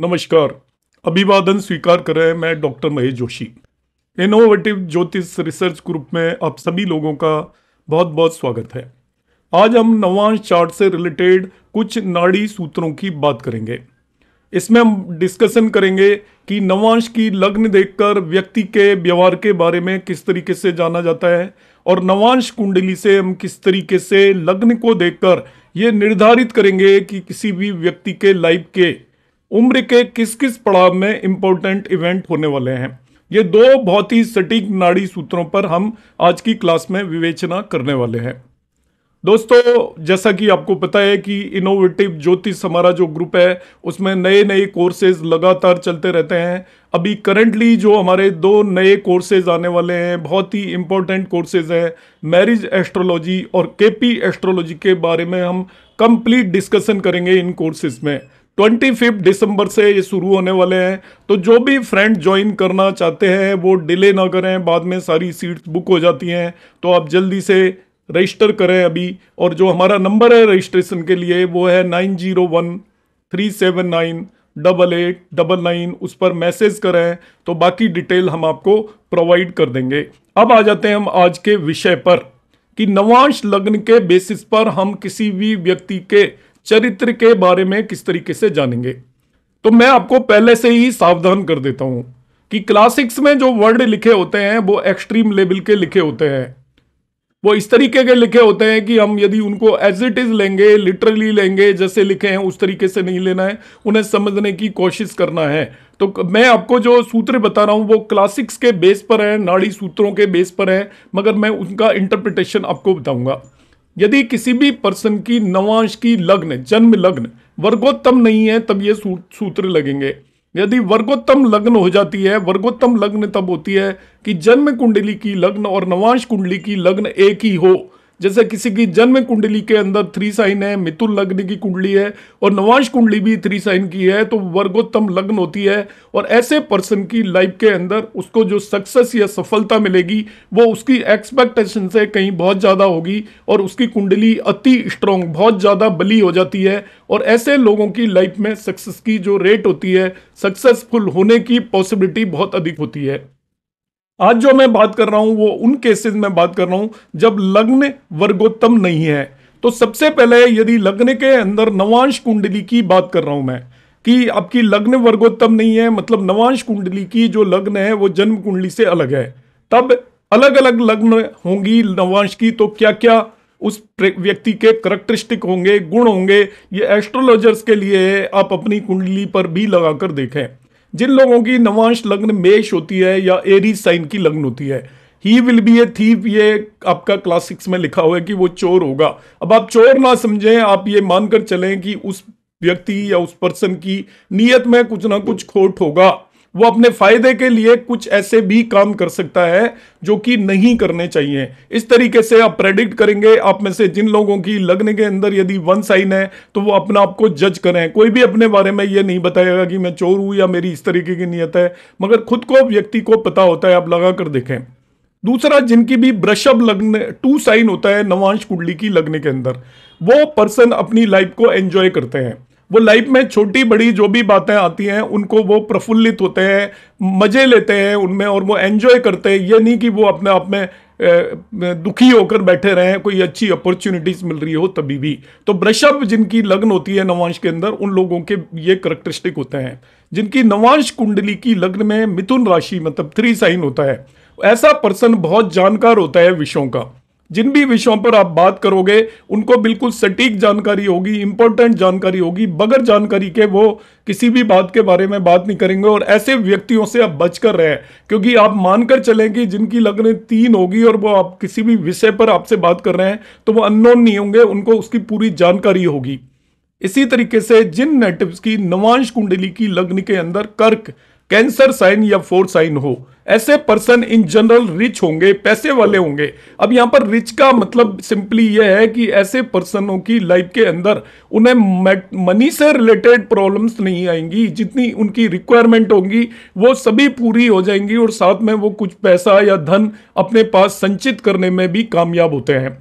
नमस्कार अभिवादन स्वीकार कर रहे हैं मैं doctor Mahesh Joshi innovative Jyotish research group में आप सभी लोगों का बहुत बहुत स्वागत है आज हम नवांश चार्ट से रिलेटेड कुछ नाड़ी सूत्रों की बात करेंगे इसमें हम डिस्कशन करेंगे कि नवांश की लग्न देखकर व्यक्ति के व्यवहार के बारे में किस तरीके से जाना जाता है और नवांश कुंडली से हम किस तरीके से लग्न को देखकर ये निर्धारित करेंगे कि किसी भी व्यक्ति के लाइफ के उम्र के किस किस पड़ाव में इंपॉर्टेंट इवेंट होने वाले हैं ये दो बहुत ही सटीक नाड़ी सूत्रों पर हम आज की क्लास में विवेचना करने वाले हैं दोस्तों जैसा कि आपको पता है कि इनोवेटिव ज्योतिष हमारा जो ग्रुप है उसमें नए नए कोर्सेज लगातार चलते रहते हैं अभी करंटली जो हमारे दो नए कोर्सेज आने वाले हैं बहुत ही इंपॉर्टेंट कोर्सेज हैं मैरिज एस्ट्रोलॉजी और केपी एस्ट्रोलॉजी के बारे में हम कंप्लीट डिस्कशन करेंगे इन कोर्सेज में ट्वेंटी फिफ्थ दिसंबर से ये शुरू होने वाले हैं तो जो भी फ्रेंड ज्वाइन करना चाहते हैं वो डिले ना करें बाद में सारी सीट्स बुक हो जाती हैं तो आप जल्दी से रजिस्टर करें अभी और जो हमारा नंबर है रजिस्ट्रेशन के लिए वो है nine zero one three seven nine double eight double nine उस पर मैसेज करें तो बाकी डिटेल हम आपको प्रोवाइड कर देंगे अब आ जाते हैं हम आज के विषय पर कि नवांश लग्न के बेसिस पर हम किसी भी व्यक्ति के चरित्र के बारे में किस तरीके से जानेंगे तो मैं आपको पहले से ही सावधान कर देता हूं कि क्लासिक्स में जो वर्ड लिखे होते हैं वो एक्सट्रीम लेवल के लिखे होते हैं वो इस तरीके के लिखे होते हैं कि हम यदि उनको एज इट इज लेंगे लिटरली लेंगे जैसे लिखे हैं उस तरीके से नहीं लेना है उन्हें समझने की कोशिश करना है तो मैं आपको जो सूत्र बता रहा हूं वो क्लासिक्स के बेस पर है नाड़ी सूत्रों के बेस पर है मगर मैं उनका इंटरप्रिटेशन आपको बताऊंगा यदि किसी भी पर्सन की नवांश की लग्न जन्म लग्न वर्गोत्तम नहीं है तब ये सूत्र लगेंगे यदि वर्गोत्तम लग्न हो जाती है वर्गोत्तम लग्न तब होती है कि जन्म कुंडली की लग्न और नवांश कुंडली की लग्न एक ही हो जैसे किसी की जन्म कुंडली के अंदर थ्री साइन है मिथुन लग्न की कुंडली है और नवांश कुंडली भी थ्री साइन की है तो वर्गोत्तम लग्न होती है और ऐसे पर्सन की लाइफ के अंदर उसको जो सक्सेस या सफलता मिलेगी वो उसकी एक्सपेक्टेशन से कहीं बहुत ज़्यादा होगी और उसकी कुंडली अति स्ट्रॉन्ग बहुत ज़्यादा बली हो जाती है और ऐसे लोगों की लाइफ में सक्सेस की जो रेट होती है सक्सेसफुल होने की पॉसिबिलिटी बहुत अधिक होती है आज जो मैं बात कर रहा हूं वो उन केसेस में बात कर रहा हूं जब लग्न वर्गोत्तम नहीं है तो सबसे पहले यदि लग्न के अंदर नवांश कुंडली की बात कर रहा हूं मैं कि आपकी लग्न वर्गोत्तम नहीं है मतलब नवांश कुंडली की जो लग्न है वो जन्म कुंडली से अलग है तब अलग अलग लग्न होंगी नवांश की तो क्या क्या उस व्यक्ति के करेक्टरिस्टिक होंगे गुण होंगे ये एस्ट्रोलॉजर्स के लिए आप अपनी कुंडली पर भी लगाकर देखें जिन लोगों की नवांश लग्न मेष होती है या एरी साइन की लग्न होती है he will be a thief ये आपका क्लास सिक्स में लिखा हुआ है कि वो चोर होगा अब आप चोर ना समझें आप ये मानकर चलें कि उस व्यक्ति या उस पर्सन की नीयत में कुछ ना कुछ खोट होगा वो अपने फायदे के लिए कुछ ऐसे भी काम कर सकता है जो कि नहीं करने चाहिए इस तरीके से आप प्रेडिक्ट करेंगे आप में से जिन लोगों की लग्न के अंदर यदि वन साइन है तो वो अपना आपको जज करें कोई भी अपने बारे में ये नहीं बताएगा कि मैं चोर हूं या मेरी इस तरीके की नीयत है मगर खुद को व्यक्ति को पता होता है आप लगा कर देखें दूसरा जिनकी भी ब्रशअप लग्न टू साइन होता है नवांश कुंडली की लग्न के अंदर वो पर्सन अपनी लाइफ को एंजॉय करते हैं वो लाइफ में छोटी बड़ी जो भी बातें आती हैं उनको वो प्रफुल्लित होते हैं मज़े लेते हैं उनमें और वो एन्जॉय करते हैं ये नहीं कि वो अपने आप में दुखी होकर बैठे रहें कोई अच्छी अपॉर्चुनिटीज़ मिल रही हो तभी भी तो वृषभ जिनकी लग्न होती है नवांश के अंदर उन लोगों के ये करेक्टरिस्टिक होते हैं जिनकी नवांश कुंडली की लग्न में मिथुन राशि मतलब थ्री साइन होता है ऐसा पर्सन बहुत जानकार होता है विषयों का जिन भी विषयों पर आप बात करोगे उनको बिल्कुल सटीक जानकारी होगी इंपॉर्टेंट जानकारी होगी बगैर जानकारी के वो किसी भी बात के बारे में बात नहीं करेंगे और ऐसे व्यक्तियों से आप बचकर रहें क्योंकि आप मानकर चलें कि जिनकी लगने तीन होगी और वो आप किसी भी विषय पर आपसे बात कर रहे हैं तो वो अननोन नहीं होंगे उनको उसकी पूरी जानकारी होगी इसी तरीके से जिन नेटिव्स की नवांश कुंडली की लग्न के अंदर कर्क कैंसर साइन या फोर साइन हो ऐसे पर्सन इन जनरल रिच होंगे पैसे वाले होंगे अब यहाँ पर रिच का मतलब सिंपली यह है कि ऐसे पर्सनों की लाइफ के अंदर उन्हें मनी से रिलेटेड प्रॉब्लम्स नहीं आएंगी जितनी उनकी रिक्वायरमेंट होंगी वो सभी पूरी हो जाएंगी और साथ में वो कुछ पैसा या धन अपने पास संचित करने में भी कामयाब होते हैं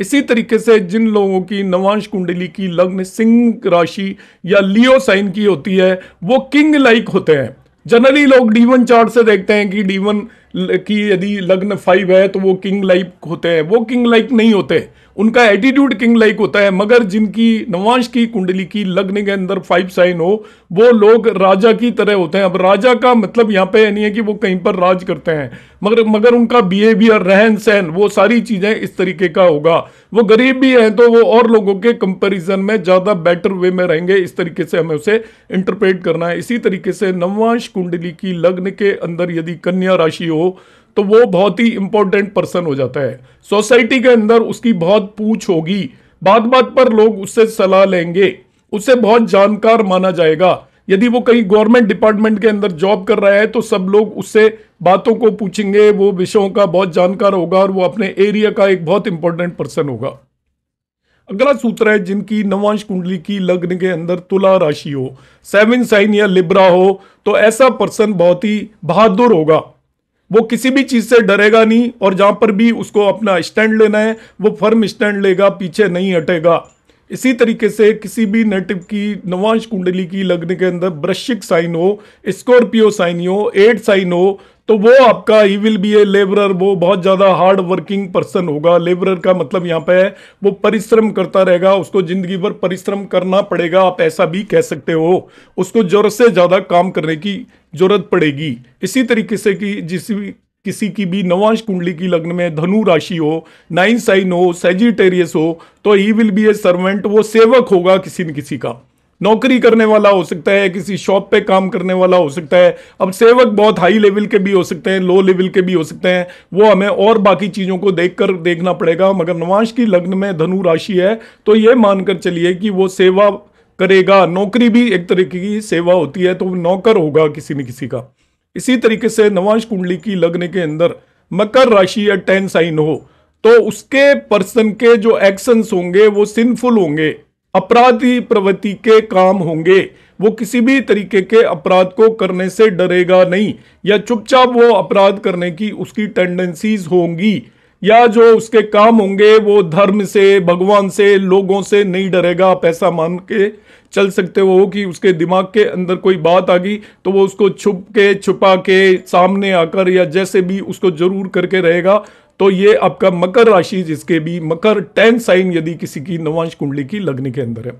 इसी तरीके से जिन लोगों की नवांश कुंडली की लग्न सिंह राशि या लियो साइन की होती है वो किंग लाइक होते हैं जनरली लोग डीवन चार्ट से देखते हैं कि डीवन की यदि लग्न फाइव है तो वो किंग लाइक होते हैं वो किंग लाइक नहीं होते उनका एटीट्यूड किंग लाइक होता है मगर जिनकी नवांश की कुंडली की लग्न के अंदर फाइव साइन हो वो लोग राजा की तरह होते हैं अब राजा का मतलब यहाँ पे नहीं है कि वो कहीं पर राज करते हैं मगर मगर उनका बिहेवियर रहन सहन वो सारी चीज़ें इस तरीके का होगा वो गरीब भी हैं तो वो और लोगों के कंपेरिजन में ज़्यादा बेटर वे में रहेंगे इस तरीके से हमें उसे इंटरप्रेट करना है इसी तरीके से नवांश कुंडली की लग्न के अंदर यदि कन्या राशि हो तो वो बहुत ही इंपॉर्टेंट पर्सन हो जाता है सोसाइटी के अंदर उसकी बहुत पूछ होगी बात बात पर लोग उससे सलाह लेंगे उसे बहुत जानकार माना जाएगा यदि वो कहीं गवर्नमेंट डिपार्टमेंट के अंदर जॉब कर रहा है तो सब लोग उससे बातों को पूछेंगे वो विषयों का बहुत जानकार होगा और वो अपने एरिया का एक बहुत इंपॉर्टेंट पर्सन होगा अगला सूत्र है जिनकी नवांश कुंडली की लग्न के अंदर तुला राशि हो सेवन साइन या लिब्रा हो तो ऐसा पर्सन बहुत ही बहादुर होगा वो किसी भी चीज़ से डरेगा नहीं और जहाँ पर भी उसको अपना स्टैंड लेना है वो फर्म स्टैंड लेगा पीछे नहीं हटेगा इसी तरीके से किसी भी नेटिव की नवांश कुंडली की लगने के अंदर वृश्चिक साइन हो स्कॉर्पियो साइन हो एड साइन हो तो वो आपका he will be a labourer वो बहुत ज़्यादा हार्ड वर्किंग पर्सन होगा लेबरर का मतलब यहाँ पे है वो परिश्रम करता रहेगा उसको ज़िंदगी भर परिश्रम करना पड़ेगा आप ऐसा भी कह सकते हो उसको ज़रूरत से ज़्यादा काम करने की ज़रूरत पड़ेगी इसी तरीके से कि जिस किसी की भी नवांश कुंडली की लग्न में धनु राशि हो नाइन साइन हो सेजिटेरियस हो तो he will be a servant वो सेवक होगा किसी न किसी का नौकरी करने वाला हो सकता है किसी शॉप पे काम करने वाला हो सकता है अब सेवक बहुत हाई लेवल के भी हो सकते हैं लो लेवल के भी हो सकते हैं वो हमें और बाकी चीज़ों को देख कर देखना पड़ेगा मगर नवाश की लग्न में धनु राशि है तो ये मानकर चलिए कि वो सेवा करेगा नौकरी भी एक तरीके की सेवा होती है तो नौकर होगा किसी न किसी का इसी तरीके से नवाश कुंडली की लग्न के अंदर मकर राशि या टेन साइन हो तो उसके पर्सन के जो एक्शंस होंगे वो सिंफुल होंगे अपराधी प्रवृत्ति के काम होंगे वो किसी भी तरीके के अपराध को करने से डरेगा नहीं या चुपचाप वो अपराध करने की उसकी टेंडेंसीज होंगी या जो उसके काम होंगे वो धर्म से भगवान से लोगों से नहीं डरेगा आप ऐसा मान के चल सकते हो कि उसके दिमाग के अंदर कोई बात आ गई तो वो उसको छुप के छुपा के सामने आकर या जैसे भी उसको जरूर करके रहेगा तो ये आपका मकर राशि जिसके भी मकर टेन साइन यदि किसी की नवांश कुंडली की लग्न के अंदर है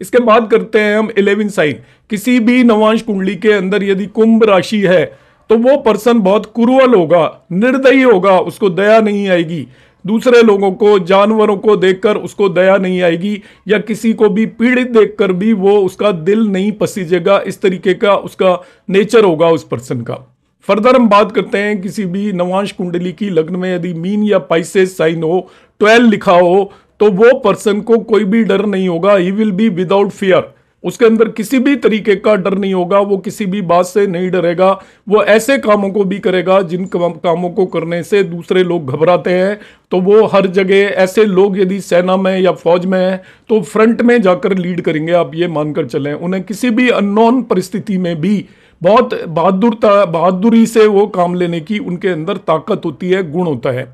इसके बाद करते हैं हम इलेवन साइन किसी भी नवांश कुंडली के अंदर यदि कुंभ राशि है तो वो पर्सन बहुत कुरुअल होगा निर्दयी होगा उसको दया नहीं आएगी दूसरे लोगों को जानवरों को देखकर उसको दया नहीं आएगी या किसी को भी पीड़ित देखकर भी वो उसका दिल नहीं पसीजेगा इस तरीके का उसका नेचर होगा उस पर्सन का फर्दर हम बात करते हैं किसी भी नवांश कुंडली की लग्न में यदि मीन या पाइसेस साइन हो ट्वेल्व लिखा हो तो वो पर्सन को कोई भी डर नहीं होगा he will be without fear उसके अंदर किसी भी तरीके का डर नहीं होगा वो किसी भी बात से नहीं डरेगा वो ऐसे कामों को भी करेगा जिन कामों को करने से दूसरे लोग घबराते हैं तो वो हर जगह ऐसे लोग यदि सेना में या फौज में हैं तो फ्रंट में जाकर लीड करेंगे आप ये मानकर चलें उन्हें किसी भी अननोन परिस्थिति में भी बहुत बहादुरता बहादुरी से वो काम लेने की उनके अंदर ताकत होती है गुण होता है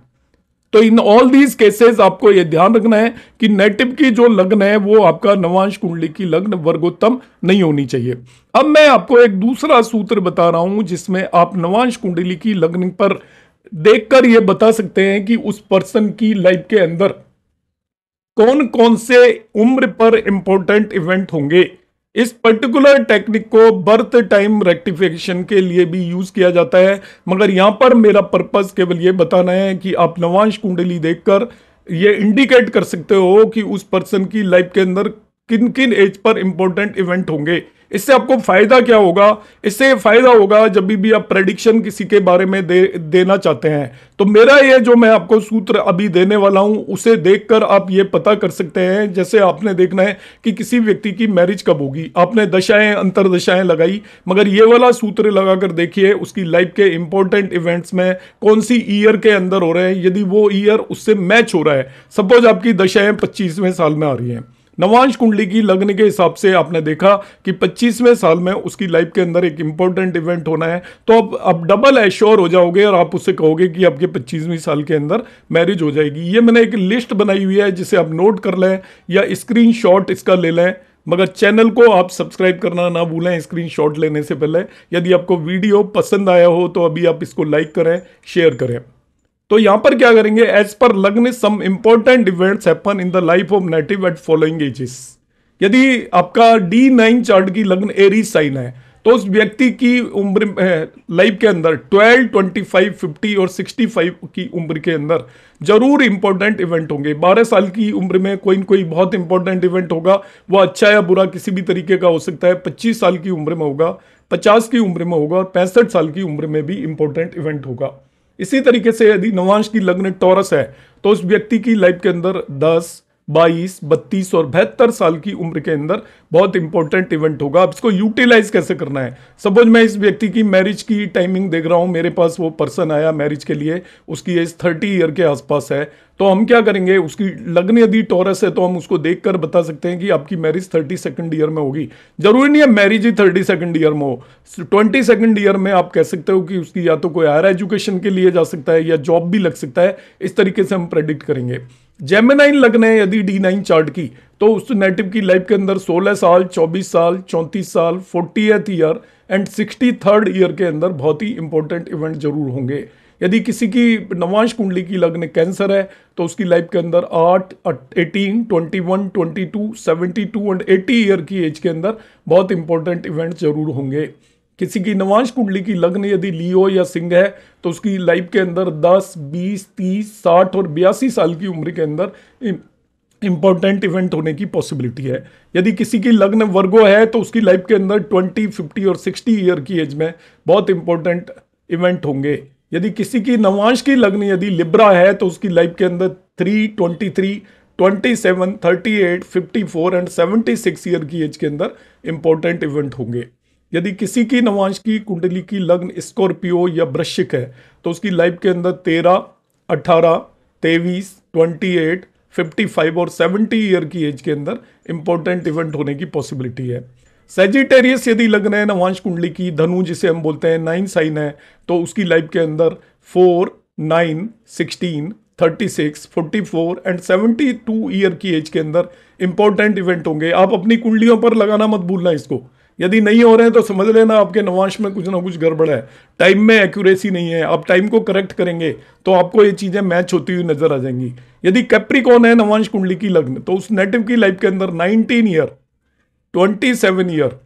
तो इन ऑल दीज केसेस आपको ये ध्यान रखना है कि नेटिव की जो लग्न है वो आपका नवांश कुंडली की लग्न वर्गोत्तम नहीं होनी चाहिए अब मैं आपको एक दूसरा सूत्र बता रहा हूं जिसमें आप नवांश कुंडली की लग्न पर देखकर ये बता सकते हैं कि उस पर्सन की लाइफ के अंदर कौन कौन से उम्र पर इंपॉर्टेंट इवेंट होंगे इस पर्टिकुलर टेक्निक को बर्थ टाइम रेक्टिफिकेशन के लिए भी यूज किया जाता है मगर यहाँ पर मेरा पर्पज केवल ये बताना है कि आप नवांश कुंडली देखकर ये इंडिकेट कर सकते हो कि उस पर्सन की लाइफ के अंदर किन किन एज पर इंपॉर्टेंट इवेंट होंगे इससे आपको फ़ायदा क्या होगा इससे फ़ायदा होगा जब भी, भी आप प्रडिक्शन किसी के बारे में दे देना चाहते हैं तो मेरा ये जो मैं आपको सूत्र अभी देने वाला हूं उसे देखकर आप ये पता कर सकते हैं जैसे आपने देखना है कि किसी व्यक्ति की मैरिज कब होगी आपने दशाएं अंतरदशाएं लगाई मगर ये वाला सूत्र लगाकर देखिए उसकी लाइफ के इंपॉर्टेंट इवेंट्स में कौन सी ईयर के अंदर हो रहे हैं यदि वो ईयर उससे मैच हो रहा है सपोज आपकी दशाएं पच्चीसवें साल में आ रही हैं नवांश कुंडली की लग्न के हिसाब से आपने देखा कि 25वें साल में उसकी लाइफ के अंदर एक इंपॉर्टेंट इवेंट होना है तो अब अब डबल एश्योर हो जाओगे और आप उससे कहोगे कि आपके 25वीं साल के अंदर मैरिज हो जाएगी ये मैंने एक लिस्ट बनाई हुई है जिसे आप नोट कर लें या स्क्रीन इसका ले लें मगर चैनल को आप सब्सक्राइब करना ना भूलें स्क्रीन लेने से पहले यदि आपको वीडियो पसंद आया हो तो अभी आप इसको लाइक करें शेयर करें तो यहां पर क्या करेंगे एज पर लग्न some important events happen in the life of native at following ages यदि आपका डी नाइन चार्ट की लग्न एरी साइन है तो उस व्यक्ति की उम्र लाइफ के अंदर 12, 25, 50 और 65 की उम्र के अंदर जरूर इंपॉर्टेंट इवेंट होंगे 12 साल की उम्र में कोई न कोई बहुत इंपॉर्टेंट इवेंट होगा वो अच्छा या बुरा किसी भी तरीके का हो सकता है 25 साल की उम्र में होगा 50 की उम्र में होगा और पैंसठ साल की उम्र में भी इंपॉर्टेंट इवेंट होगा इसी तरीके से यदि नवांश की लग्न टॉरस है तो उस व्यक्ति की लाइफ के अंदर दस बाईस बत्तीस और बहत्तर साल की उम्र के अंदर बहुत इंपॉर्टेंट इवेंट होगा अब इसको यूटिलाइज कैसे करना है सपोज मैं इस व्यक्ति की मैरिज की टाइमिंग देख रहा हूं मेरे पास वो पर्सन आया मैरिज के लिए उसकी एज थर्टी ईयर के आसपास है तो हम क्या करेंगे उसकी लग्न यदि टॉरस है तो हम उसको देख बता सकते हैं कि आपकी मैरिज थर्टी सेकेंड ईयर में होगी जरूरी नहीं है मैरिज ही थर्टी सेकेंड ईयर में हो ट्वेंटी सेकेंड ईयर में आप कह सकते हो कि उसकी या तो कोई हायर एजुकेशन के लिए जा सकता है या जॉब भी लग सकता है इस तरीके से हम प्रेडिक्ट करेंगे जेमिनाइन लगने यदि डी नाइन चार्ट की तो उस नेटिव की लाइफ के अंदर 16 साल 24 साल 34 साल forty year and sixty third year के अंदर बहुत ही इंपॉर्टेंट इवेंट जरूर होंगे यदि किसी की नवांश कुंडली की लग्न कैंसर है तो उसकी लाइफ के अंदर आठ eighteen twenty one twenty two seventy two and eighty year की एज के अंदर बहुत इंपॉर्टेंट इवेंट जरूर होंगे किसी की नवांश कुंडली की लग्न यदि लियो या सिंह है तो उसकी लाइफ के अंदर 10, 20, 30, 60 और बयासी साल की उम्र के अंदर इंपॉर्टेंट इवेंट होने की पॉसिबिलिटी है यदि किसी की लग्न वर्गो है तो उसकी लाइफ के अंदर 20, 50 और 60 ईयर की एज में बहुत इंपॉर्टेंट इवेंट होंगे यदि किसी की नवांश की लग्न यदि लिब्रा है तो उसकी लाइफ के अंदर three twenty three twenty seven thirty eight fifty four and seventy six year की एज के अंदर इंपॉर्टेंट इवेंट होंगे यदि किसी की नवांश की कुंडली की लग्न स्कॉर्पियो या वृश्चिक है तो उसकी लाइफ के अंदर तेरह अट्ठारह तेईस ट्वेंटी एट फिफ्टी फाइव और सेवेंटी ईयर की एज के अंदर इंपॉर्टेंट इवेंट होने की पॉसिबिलिटी है सेजिटेरियस यदि लग्न है नवांश कुंडली की धनु जिसे हम बोलते हैं नाइन साइन है तो उसकी लाइफ के अंदर four nine sixteen thirty six forty four and seventy two year की एज के अंदर इंपॉर्टेंट इवेंट होंगे आप अपनी कुंडलियों पर लगाना मत भूलना इसको यदि नहीं हो रहे हैं तो समझ लेना आपके नवांश में कुछ ना कुछ गड़बड़ है टाइम में एक्यूरेसी नहीं है आप टाइम को करेक्ट करेंगे तो आपको ये चीज़ें मैच होती हुई नजर आ जाएंगी यदि कैप्रिकॉन है नवांश कुंडली की लग्न तो उस नेटिव की लाइफ के अंदर nineteen year twenty seven year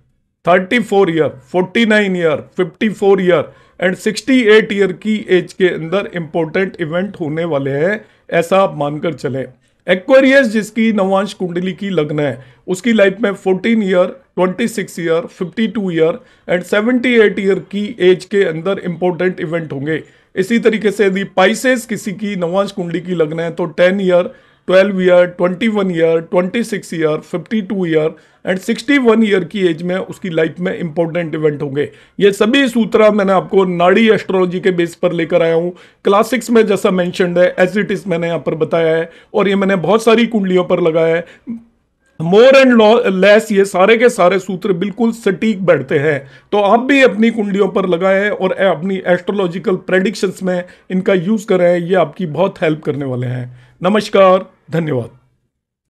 thirty four year forty nine year fifty four year and sixty eight year की एज के अंदर इंपॉर्टेंट इवेंट होने वाले हैं ऐसा आप मानकर चलें एक्वेरियस जिसकी नवांश कुंडली की लग्न है उसकी लाइफ में 14 year 26 year 52 year and 78 year की एज के अंदर इंपॉर्टेंट इवेंट होंगे इसी तरीके से यदि पाइसेस किसी की नवांश कुंडली की लग्न है तो 10 year twelve year twenty one year twenty six year fifty two year and sixty one year की एज में उसकी लाइफ में इंपॉर्टेंट इवेंट होंगे ये सभी सूत्र मैंने आपको नाड़ी एस्ट्रोलॉजी के बेस पर लेकर आया हूँ क्लासिक्स में जैसा मैंशनड है एज इट इज मैंने यहाँ पर बताया है और ये मैंने बहुत सारी कुंडलियों पर लगाया है मोर एंड लेस ये सारे के सारे सूत्र बिल्कुल सटीक बैठते हैं तो आप भी अपनी कुंडलियों पर लगाएं और अपनी एस्ट्रोलॉजिकल प्रेडिक्शंस में इनका यूज़ करें ये आपकी बहुत हेल्प करने वाले हैं नमस्कार धन्यवाद